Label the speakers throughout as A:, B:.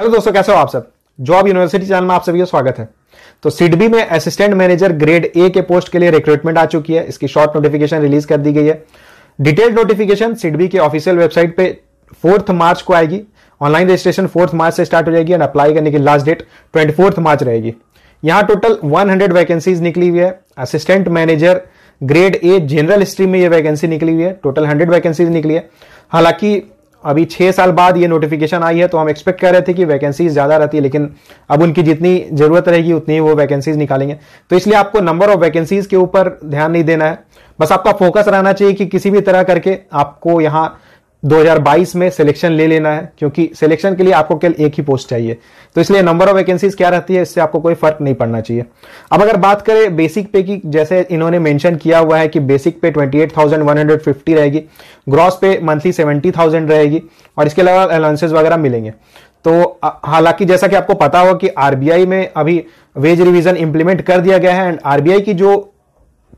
A: hello दोस्तों कैसे हो आप सब जॉब यूनिवर्सिटी चैनल में आप सभी का स्वागत है तो सिडबी में असिस्टेंट मैनेजर ग्रेड ए के पोस्ट के लिए रिक्रूटमेंट आ चुकी है इसकी शॉर्ट नोटिफिकेशन रिलीज कर दी गई है डिटेल्ड नोटिफिकेशन सिडबी के ऑफिशियल वेबसाइट पे फोर्थ मार्च को आएगी ऑनलाइन रजिस्ट्रेशन फोर्थ मार्च से स्टार्ट हो जाएगी एंड अप्लाई करने की लास्ट डेट ट्वेंटी मार्च रहेगी यहाँ टोटल 100 वैकेंसीज निकली हुई है assistant manager grade A general stream में ये वैकेंसी निकली हुई है टोटल 100 वैकेंसीज निकली है हालांकि अभी छह साल बाद ये नोटिफिकेशन आई है तो हम एक्सपेक्ट कर रहे थे कि वैकेंसीज ज़्यादा रहती है लेकिन अब उनकी जितनी ज़रूरत रहेगी उतनी वो वैकेंसीज निकालेंगे तो इसलिए आपको नंबर ऑफ वैकेंसीज के ऊपर ध्यान नहीं देना है बस आपका फोकस रहना चाहिए कि, कि किसी भी तरह करके आपको यहाँ 2022 में सिलेक्शन ले लेना है क्योंकि सिलेक्शन के लिए आपको केवल एक ही पोस्ट चाहिए तो इसलिए नंबर ऑफ वैकेंसीज क्या रहती है इससे आपको कोई फर्क नहीं पड़ना चाहिए अब अगर बात करें बेसिक पे की जैसे इन्होंने मेंशन किया हुआ है कि बेसिक पे 28,150 रहेगी ग्रॉस पे मंथली 70,000 रहेगी और इसके अलावा अलाउंसेज वगैरह मिलेंगे तो हालांकि जैसा कि आपको पता हो कि आरबीआई में अभी वेज रिवीजन इंप्लीमेंट कर दिया गया है एंड आरबीआई की जो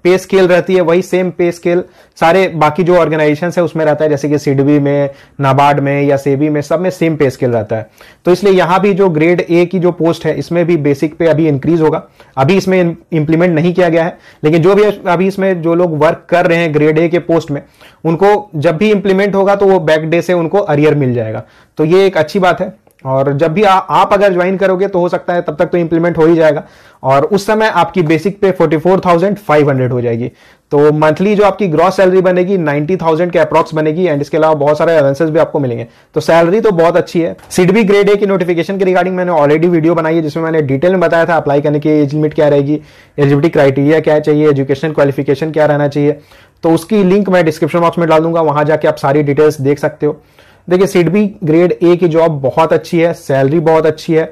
A: पे स्केल रहती है वही सेम पे स्केल सारे बाकी जो ऑर्गेनाइजेशन है उसमें रहता है जैसे कि सिडबी में नाबार्ड में या सेबी में सब में सेम पे स्केल रहता है तो इसलिए यहां भी जो ग्रेड ए की जो पोस्ट है इसमें भी बेसिक पे अभी इंक्रीज होगा अभी इसमें इंप्लीमेंट नहीं किया गया है लेकिन जो भी अभी इसमें जो लोग वर्क कर रहे हैं ग्रेड ए के पोस्ट में उनको जब भी इंप्लीमेंट होगा तो वो बैक डे से उनको अरियर मिल जाएगा तो ये एक अच्छी बात है और जब भी आ, आप अगर ज्वाइन करोगे तो हो सकता है तब तक तो इंप्लीमेंट हो ही जाएगा और उस समय आपकी बेसिक पे 44,500 हो जाएगी तो मंथली जो आपकी ग्रॉस सैलरी बनेगी 90,000 के अप्रॉक्स बनेगी एंड इसके अलावा बहुत सारे अलाउंसेस भी आपको मिलेंगे तो सैलरी तो बहुत अच्छी है सीट भी ग्रेड ए की नोटिफिकेशन के रिगार्डिंग मैंने ऑलरेडी वीडियो बनाई है जिसमें मैंने डिटेल में बताया था अप्लाई करने की एज लिमिट क्या रहेगी एलिजिबिलिटी क्राइटेरिया क्या चाहिए एजुकेशनल क्वालिफिकेशन क्या रहना चाहिए तो उसकी लिंक मैं डिस्क्रिप्शन बॉक्स में डाल दूंगा वहां जाके आप सारी डिटेल्स देख सकते हो देखिए सिडबी ग्रेड ए की जॉब बहुत अच्छी है सैलरी बहुत अच्छी है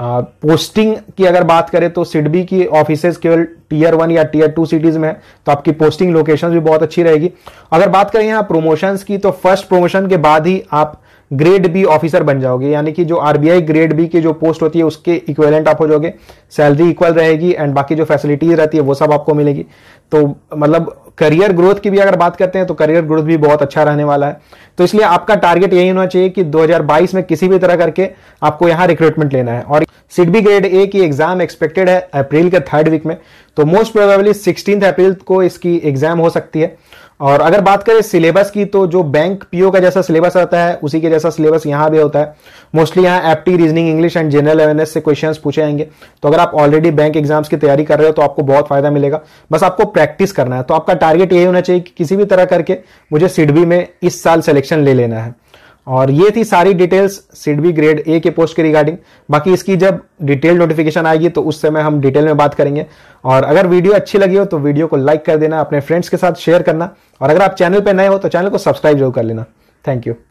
A: आ, पोस्टिंग की अगर बात करें तो सिडबी की ऑफिस केवल टीयर वन या टीयर टू सिटीज़ में है तो आपकी पोस्टिंग लोकेशन भी बहुत अच्छी रहेगी अगर बात करें यहाँ प्रोमोशंस की तो फर्स्ट प्रोमोशन के बाद ही आप ग्रेड बी ऑफिसर बन जाओगे यानी कि जो आरबीआई ग्रेड बी की जो पोस्ट होती है उसके इक्वेलेंट आप हो जाओगे सैलरी इक्वल रहेगी एंड बाकी जो फैसिलिटीज रहती है वो सब आपको मिलेगी तो मतलब करियर ग्रोथ की भी अगर बात करते हैं तो करियर ग्रोथ भी बहुत अच्छा रहने वाला है तो इसलिए आपका टारगेट यही होना चाहिए कि 2022 में किसी भी तरह करके आपको यहां रिक्रूटमेंट लेना है और सिडबी ग्रेड ए की एग्जाम एक्सपेक्टेड है अप्रैल के थर्ड वीक में तो मोस्ट प्रोबेबली सिक्सटीन अप्रैल को इसकी एग्जाम हो सकती है और अगर बात करें सिलेबस की तो जो बैंक पीओ का जैसा सिलेबस रहता है उसी के जैसा सिलेबस यहां भी होता है मोस्टली यहाँ apti reasoning English and general awareness से क्वेश्चंस पूछे जाएंगे तो अगर आप ऑलरेडी बैंक एग्जाम्स की तैयारी कर रहे हो तो आपको बहुत फायदा मिलेगा बस आपको प्रैक्टिस करना है तो आपका टारगेट यही होना चाहिए कि किसी भी तरह करके मुझे सिडबी में इस साल सिलेक्शन ले लेना है और ये थी सारी डिटेल्स सिडबी ग्रेड ए के पोस्ट के रिगार्डिंग बाकी इसकी जब डिटेल नोटिफिकेशन आएगी तो उस समय हम डिटेल में बात करेंगे और अगर वीडियो अच्छी लगी हो तो वीडियो को लाइक कर देना अपने फ्रेंड्स के साथ शेयर करना और अगर आप चैनल पर नए हो तो चैनल को सब्सक्राइब जरूर कर लेना थैंक यू